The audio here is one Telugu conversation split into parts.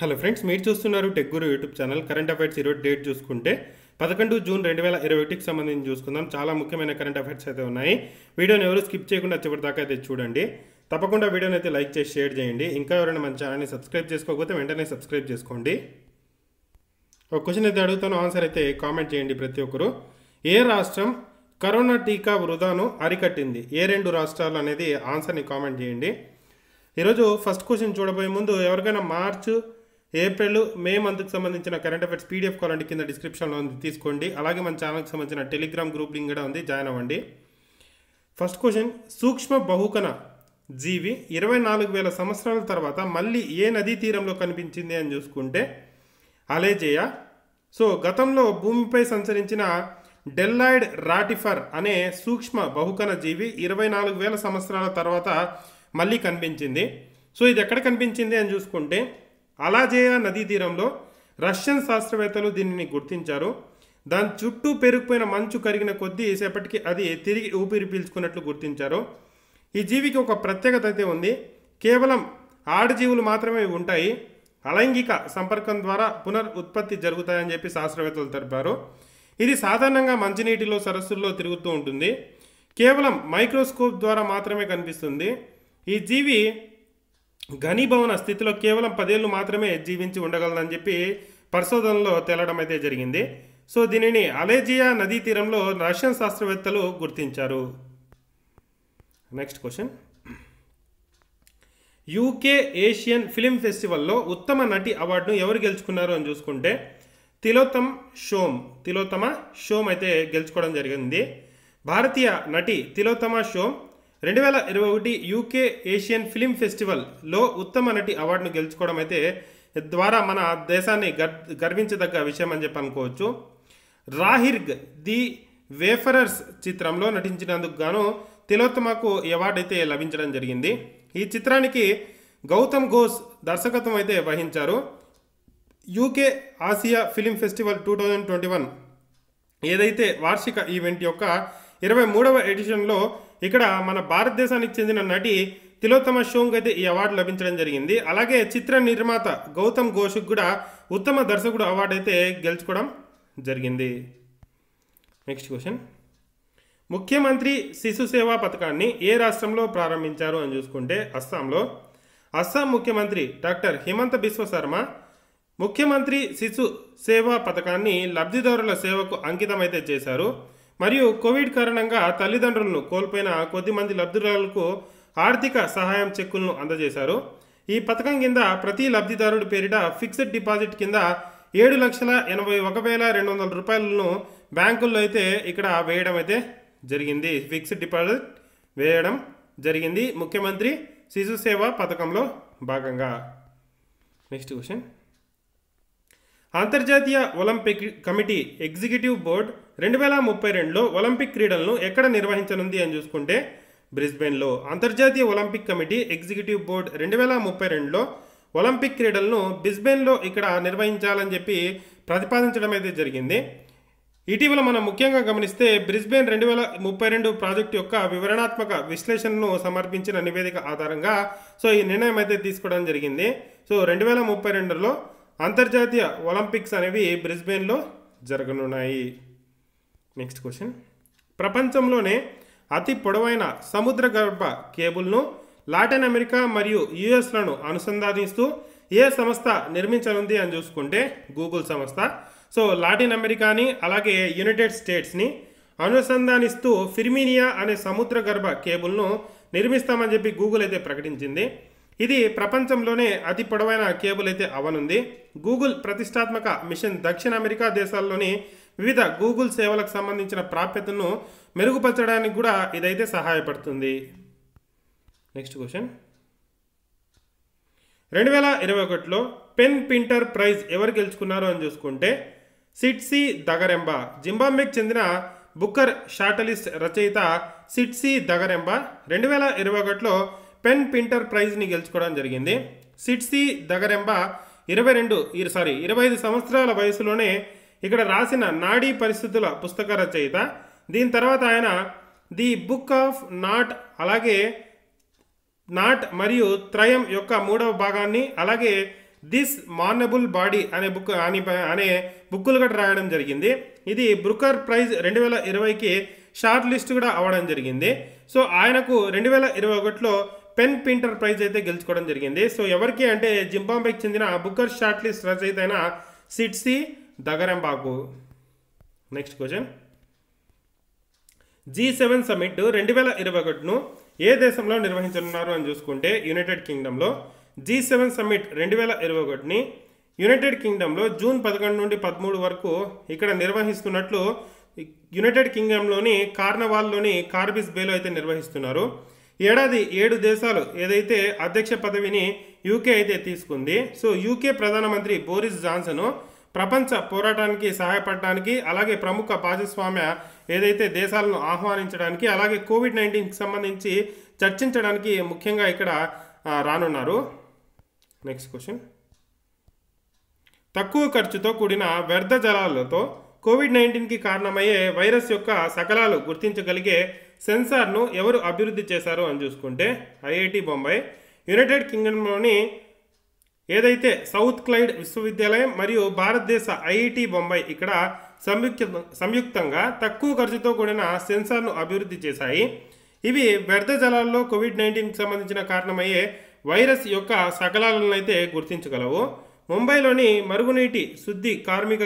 హలో ఫ్రెండ్స్ మీరు చూస్తున్నారు tech guru YouTube channel current affairs ఈరోజు డేట్ చూసుకుంటే పదకొండు జూన్ రెండు వేల ఇరవై ఒకటికి సంబంధించి చూసుకుందాం చాలా ముఖ్యమైన కరెంట్ అఫైర్స్ అయితే ఉన్నాయి వీడియోని ఎవరు స్కిప్ చేయకుండా చివరిదాకా అయితే చూడండి తప్పకుండా వీడియోని అయితే లైక్ చేసి షేర్ చేయండి ఇంకా ఎవరైనా మన ఛానల్ని సబ్స్క్రైబ్ చేసుకోకపోతే వెంటనే సబ్స్క్రైబ్ చేసుకోండి ఒక క్వశ్చన్ అయితే అడుగుతాను ఆన్సర్ అయితే కామెంట్ చేయండి ప్రతి ఒక్కరు ఏ రాష్ట్రం కరోనా టీకా వృధాను అరికట్టింది ఏ రెండు రాష్ట్రాలు అనేది ఆన్సర్ని కామెంట్ చేయండి ఈరోజు ఫస్ట్ క్వశ్చన్ చూడబోయే ముందు ఎవరికైనా మార్చ్ ఏప్రిల్ మే మంత్కి సంబంధించిన కరెంట్ అఫేర్స్ పీడిఎఫ్ కావాలంటే కింద డిస్క్రిప్షన్లో ఉంది తీసుకోండి అలాగే మన ఛానల్కి సంబంధించిన టెలిగ్రామ్ గ్రూప్ లింక్ కూడా ఉంది జాయిన్ అవ్వండి ఫస్ట్ క్వశ్చన్ సూక్ష్మ బహుకణ జీవి ఇరవై నాలుగు వేల సంవత్సరాల తర్వాత మళ్ళీ ఏ నదీ తీరంలో కనిపించింది అని చూసుకుంటే అలేజేయ సో గతంలో భూమిపై సంచరించిన డెల్లాయిడ్ రాటిఫర్ అనే సూక్ష్మ బహుకణ జీవి ఇరవై నాలుగు వేల సంవత్సరాల తర్వాత మళ్ళీ కనిపించింది సో ఇది ఎక్కడ కనిపించింది అని చూసుకుంటే అలాజేయా నదీ తీరంలో రష్యన్ శాస్త్రవేత్తలు దీనిని గుర్తించారు దాని చుట్టూ పెరుగుపోయిన మంచు కరిగిన కొద్దీ సేపటికి అది తిరిగి ఊపిరి పీల్చుకున్నట్లు గుర్తించారు ఈ జీవికి ఒక ప్రత్యేకత అయితే ఉంది కేవలం ఆడజీవులు మాత్రమే ఉంటాయి అలైంగిక సంపర్కం ద్వారా పునర్ ఉత్పత్తి జరుగుతాయని చెప్పి శాస్త్రవేత్తలు తెలిపారు ఇది సాధారణంగా మంచినీటిలో సరస్సుల్లో తిరుగుతూ ఉంటుంది కేవలం మైక్రోస్కోప్ ద్వారా మాత్రమే కనిపిస్తుంది ఈ జీవి ఘనీభవన స్థితిలో కేవలం పదేళ్ళు మాత్రమే జీవించి ఉండగలదని చెప్పి పరిశోధనలో తేలడం అయితే జరిగింది సో దీనిని అలేజియా నదీ తీరంలో రష్యన్ శాస్త్రవేత్తలు గుర్తించారు next question UK Asian film ఫెస్టివల్లో ఉత్తమ నటి అవార్డును ఎవరు గెలుచుకున్నారు అని చూసుకుంటే తిలోత్తమ్ షోమ్ తిలోత్తమ షోమ్ అయితే గెలుచుకోవడం జరిగింది భారతీయ నటి తిలోత్తమ షోమ్ రెండు వేల ఇరవై ఒకటి యూకే ఏషియన్ ఫిలిం ఫెస్టివల్లో ఉత్తమ నటి అవార్డును గెలుచుకోవడం అయితే ద్వారా మన దేశాన్ని గర్ గర్వించదగ్గ విషయం అని చెప్పి అనుకోవచ్చు రాహిర్గ్ ది వేఫరర్స్ చిత్రంలో నటించినందుకు గాను తిలోత్తమకు అవార్డు అయితే లభించడం జరిగింది ఈ చిత్రానికి గౌతమ్ ఘోష్ దర్శకత్వం అయితే వహించారు UK Asia film festival two thousand twenty one ఏదైతే వార్షిక ఈవెంట్ యొక్క ఇరవై మూడవ ఎడిషన్లో ఇక్కడ మన భారతదేశానికి చెందిన నటి తిలోత్తమ షోంగ్ అయితే ఈ అవార్డు లభించడం జరిగింది అలాగే చిత్ర నిర్మాత గౌతమ్ ఘోష్కు కూడా ఉత్తమ దర్శకుడు అవార్డు అయితే గెలుచుకోవడం జరిగింది నెక్స్ట్ క్వశ్చన్ ముఖ్యమంత్రి శిశు సేవా పథకాన్ని ఏ రాష్ట్రంలో ప్రారంభించారు అని చూసుకుంటే అస్సాంలో అస్సాం ముఖ్యమంత్రి డాక్టర్ హిమంత బిశ్వ శర్మ ముఖ్యమంత్రి శిశు సేవా పథకాన్ని లబ్ధిదారుల సేవకు అంకితమైతే చేశారు మరియు కోవిడ్ కారణంగా తల్లిదండ్రులను కోల్పోయిన కొద్దిమంది లబ్ధిదారులకు ఆర్థిక సహాయం చెక్కులను అందజేశారు ఈ పథకం కింద ప్రతి లబ్ధిదారుడి పేరిట ఫిక్స్డ్ డిపాజిట్ కింద ఏడు లక్షల ఎనభై ఒక వేల రెండు వందల రూపాయలను బ్యాంకుల్లో అయితే ఇక్కడ వేయడం అయితే జరిగింది ఫిక్స్డ్ డిపాజిట్ వేయడం జరిగింది ముఖ్యమంత్రి శిశు సేవ పథకంలో భాగంగా నెక్స్ట్ క్వశ్చన్ అంతర్జాతీయ ఒలింపిక్ కమిటీ ఎగ్జిక్యూటివ్ బోర్డు రెండు వేల ముప్పై రెండులో ఒలింపిక్ క్రీడలను ఎక్కడ నిర్వహించనుంది అని చూసుకుంటే బ్రిస్బెన్లో అంతర్జాతీయ ఒలింపిక్ కమిటీ ఎగ్జిక్యూటివ్ బోర్డు రెండు వేల ముప్పై రెండులో ఒలింపిక్ క్రీడలను బ్రిస్బెన్లో ఇక్కడ నిర్వహించాలని చెప్పి ప్రతిపాదించడం అయితే జరిగింది ఇటీవల మనం ముఖ్యంగా గమనిస్తే బ్రిస్బెన్ రెండు వేల ముప్పై రెండు ప్రాజెక్టు యొక్క వివరణాత్మక విశ్లేషణను సమర్పించిన నివేదిక ఆధారంగా సో ఈ నిర్ణయం అయితే తీసుకోవడం జరిగింది సో రెండు వేల ముప్పై రెండులో అంతర్జాతీయ ఒలింపిక్స్ అనేవి బ్రిస్బెన్లో జరగనున్నాయి నెక్స్ట్ క్వశ్చన్ ప్రపంచంలోనే అతి పొడవైన సముద్ర గర్భ కేబుల్ను లాటిన్ అమెరికా మరియు యుఎస్లను అనుసంధానిస్తూ ఏ సంస్థ నిర్మించనుంది అని చూసుకుంటే గూగుల్ సంస్థ సో లాటిన్ అమెరికాని అలాగే యునైటెడ్ స్టేట్స్ని అనుసంధానిస్తూ ఫిర్మినియా అనే సముద్ర గర్భ కేబుల్ను నిర్మిస్తామని చెప్పి గూగుల్ అయితే ప్రకటించింది ఇది ప్రపంచంలోనే అతి పొడవైన కేబుల్ అయితే అవనుంది గూగుల్ ప్రతిష్టాత్మక మిషన్ దక్షిణ అమెరికా దేశాల్లోని వివిధ గూగుల్ సేవలకు సంబంధించిన ప్రాప్యతను మెరుగుపరచడానికి కూడా ఇదైతే సహాయపడుతుంది నెక్స్ట్ క్వశ్చన్ రెండు వేల ఇరవై ఒకటిలో పెన్ పింటర్ ప్రైజ్ ఎవరు గెలుచుకున్నారు అని చూసుకుంటే సిట్సి దగరెంబ జింబాబ్వేకి చెందిన బుక్కర్ షాటలిస్ట్ రచయిత సిట్సి దగరెంబ రెండు వేల ఇరవై ఒకటిలో పెన్ పింటర్ ప్రైజ్ని గెలుచుకోవడం జరిగింది సిట్సి దగరెంబ ఇరవై రెండు సారీ ఇరవై ఐదు సంవత్సరాల వయసులోనే ఇక్కడ రాసిన నాడీ పరిస్థితుల పుస్తక రచయిత దీని తర్వాత ఆయన ది బుక్ ఆఫ్ నాట్ అలాగే నాట్ మరియు త్రయం యొక్క మూడవ భాగాన్ని అలాగే దిస్ మార్నబుల్ బాడీ అనే బుక్ అని అనే బుక్కులు కూడా రాయడం జరిగింది ఇది బ్రుకర్ ప్రైజ్ రెండు వేల ఇరవైకి షార్ట్ లిస్ట్ కూడా అవ్వడం జరిగింది సో ఆయనకు రెండు వేల ఇరవై ఒకటిలో పెన్ పింటర్ ప్రైజ్ అయితే గెలుచుకోవడం జరిగింది సో ఎవరికి అంటే జింబాంబేకి చెందిన షార్ట్ లిస్ట్ రచయిత అయిన సిట్సి దగరంబాకు next question G seven summit రెండు వేల ఇరవై ఒకటిను ఏ దేశంలో నిర్వహించనున్నారు అని చూసుకుంటే యునైటెడ్ కింగ్డంలో జీ సెవెన్ సమిట్ రెండు వేల ఇరవై ఒకటిని యునైటెడ్ కింగ్డంలో జూన్ పదకొండు నుండి పదమూడు వరకు ఇక్కడ నిర్వహిస్తున్నట్లు యునైటెడ్ కింగ్డంలోని కార్నవాల్లోని కార్బిస్ బేలో అయితే నిర్వహిస్తున్నారు ఏడాది ఏడు దేశాలు ఏదైతే అధ్యక్ష పదవిని యూకే అయితే తీసుకుంది సో యూకే ప్రధానమంత్రి బోరిస్ జాన్సన్ ప్రపంచ పోరాటానికి సహాయపడడానికి అలాగే ప్రముఖ భాగస్వామ్య ఏదైతే దేశాలను ఆహ్వానించడానికి అలాగే కోవిడ్ నైన్టీన్కి సంబంధించి చర్చించడానికి ముఖ్యంగా ఇక్కడ రానున్నారు నెక్స్ట్ క్వశ్చన్ తక్కువ ఖర్చుతో కూడిన వ్యర్థ జలాలతో కోవిడ్ నైన్టీన్కి కారణమయ్యే వైరస్ యొక్క సకలాలు గుర్తించగలిగే సెన్సార్ను ఎవరు అభివృద్ధి చేశారు అని చూసుకుంటే ఐఐటి బొంబాయి యునైటెడ్ కింగ్డమ్లోని ఏదైతే సౌత్ క్లైడ్ విశ్వవిద్యాలయం మరియు భారతదేశ ఐఐటి బొంబాయి ఇక్కడ సంయుక్త సంయుక్తంగా తక్కువ ఖర్చుతో కూడిన సెన్సార్ను అభివృద్ధి చేశాయి ఇవి వ్యర్థ జలాల్లో కోవిడ్ నైన్టీన్కి సంబంధించిన కారణమయ్యే వైరస్ యొక్క సకలాలను అయితే గుర్తించగలవు ముంబైలోని మరుగునీటి శుద్ధి కార్మిక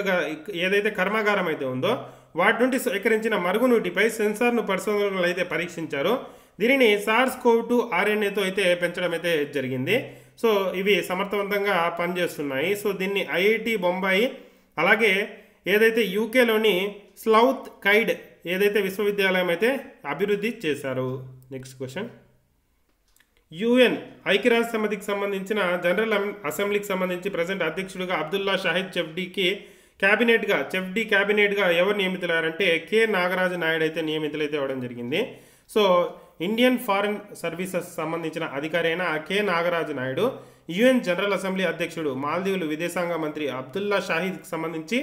ఏదైతే కర్మాగారం అయితే ఉందో వాటి నుండి సేకరించిన మరుగునీటిపై సెన్సార్ను పరిశోధనలు అయితే పరీక్షించారు దీనిని సార్స్ కోవ్ టూ ఆర్ఎన్ఏతో అయితే పెంచడం అయితే జరిగింది సో ఇవి సమర్థవంతంగా పనిచేస్తున్నాయి సో దీన్ని ఐఐటి బొంబాయి అలాగే ఏదైతే యూకేలోని స్లౌత్ కైడ్ ఏదైతే విశ్వవిద్యాలయం అయితే అభివృద్ధి చేశారు నెక్స్ట్ క్వశ్చన్ యుఎన్ ఐక్యరాజ్య సమితికి సంబంధించిన జనరల్ అసెంబ్లీకి సంబంధించి ప్రజెంట్ అధ్యక్షుడిగా అబ్దుల్లా షాహిద్ చెబ్డీకి క్యాబినెట్గా చెఫ్డీ క్యాబినెట్గా ఎవరు నియమితులయ్యారంటే కె నాగరాజు నాయుడు అయితే నియమితులైతే అవ్వడం జరిగింది సో ఇండియన్ ఫారిన్ సర్వీసెస్ సంబంధించిన అధికారి అయిన K Nagaraju Naidu UN general assembly అధ్యక్షుడు మాల్దీవులు విదేశాంగ మంత్రి అబ్దుల్లా షాహీద్కి సంబంధించి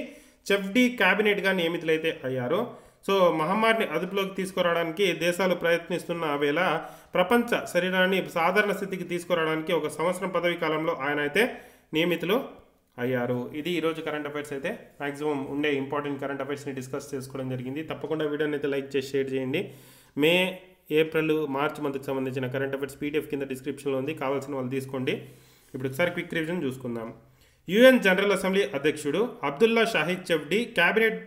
చెఫ్డీ క్యాబినెట్గా నియమితులైతే అయ్యారు సో మహమ్మారిని అదుపులోకి తీసుకురావడానికి దేశాలు ప్రయత్నిస్తున్న వేళ ప్రపంచ శరీరాన్ని సాధారణ స్థితికి తీసుకురావడానికి ఒక సంవత్సరం పదవీ కాలంలో ఆయన అయితే నియమితులు అయ్యారు ఇది ఈరోజు కరెంట్ అఫైర్స్ అయితే మ్యాక్సిమం ఉండే ఇంపార్టెంట్ కరెంట్ అఫైర్స్ని డిస్కస్ చేసుకోవడం జరిగింది తప్పకుండా వీడియోని అయితే లైక్ చేసి షేర్ చేయండి మే ఏప్రిల్ మార్చ్ మంత్కి సంబంధించిన కరెంట్ అఫైర్స్ పీడిఎఫ్ కింద డిస్క్రిప్షన్లో ఉంది కావాల్సిన వాళ్ళు తీసుకోండి ఇప్పుడు ఒకసారి క్విక్ రివిజన్ చూసుకుందాం యుఎన్ జనరల్ అసెంబ్లీ అధ్యక్షుడు అబ్దుల్లా షాహిద్ చెవ్డి క్యాబినెట్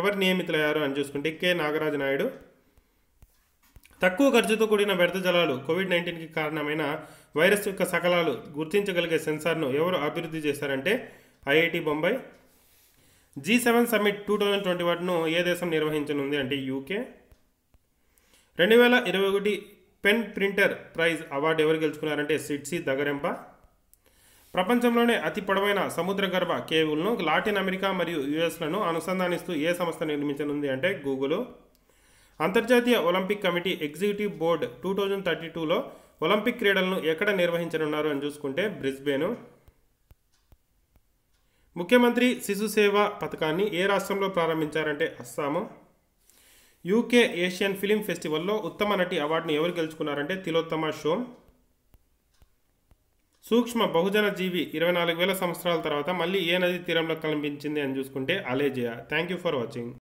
ఎవరు నియమితులయ్యారు అని చూసుకుంటే కె నాగరాజు నాయుడు తక్కువ ఖర్చుతో కూడిన వ్యర్థ జలాలు కోవిడ్ నైన్టీన్కి కారణమైన వైరస్ యొక్క సకలాలు గుర్తించగలిగే సెన్సార్ను ఎవరు అభివృద్ధి చేశారంటే IIT Bombay G seven summit two thousand twenty వన్ను ఏ దేశం నిర్వహించనుంది అంటే యూకే రెండు వేల ఇరవై ఒకటి పెన్ ప్రింటర్ ప్రైజ్ అవార్డు ఎవరు గెలుచుకున్నారంటే సిట్సి దగరెంప ప్రపంచంలోనే అతి పొడవైన సముద్ర గర్భ కేబుల్ను లాటిన్ అమెరికా మరియు యుఎస్లను అనుసంధానిస్తూ ఏ సంస్థ నిర్మించనుంది అంటే గూగులు అంతర్జాతీయ Olympic committee executive board two thousand thirty టూలో ఒలింపిక్ క్రీడలను ఎక్కడ నిర్వహించనున్నారు అని చూసుకుంటే బ్రిస్బేను ముఖ్యమంత్రి శిశు సేవ పథకాన్ని ఏ రాష్ట్రంలో ప్రారంభించారంటే అస్సాము యూకే ఏషియన్ ఫిలిం ఫెస్టివల్లో ఉత్తమ నటి అవార్డును ఎవరు గెలుచుకున్నారంటే తిలోత్తమ షో సూక్ష్మ బహుజన జీవి ఇరవై నాలుగు వేల సంవత్సరాల తర్వాత మళ్ళీ ఏ నది తీరంలో కనిపించింది అని చూసుకుంటే అలేజియా థ్యాంక్ యూ ఫర్ వాచింగ్